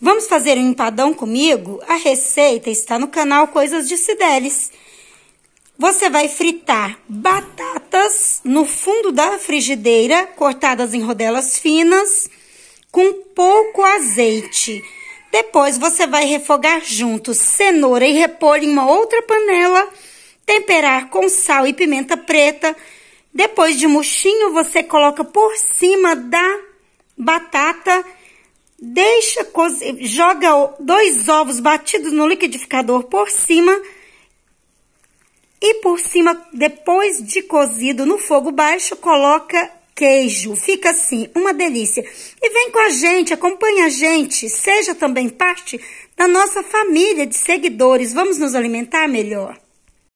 Vamos fazer um empadão comigo? A receita está no canal Coisas de Cideles. Você vai fritar batatas no fundo da frigideira, cortadas em rodelas finas, com pouco azeite. Depois você vai refogar junto cenoura e repolho em uma outra panela, temperar com sal e pimenta preta. Depois de murchinho, você coloca por cima da batata deixa, joga dois ovos batidos no liquidificador por cima e por cima, depois de cozido no fogo baixo, coloca queijo. Fica assim, uma delícia. E vem com a gente, acompanha a gente, seja também parte da nossa família de seguidores. Vamos nos alimentar melhor.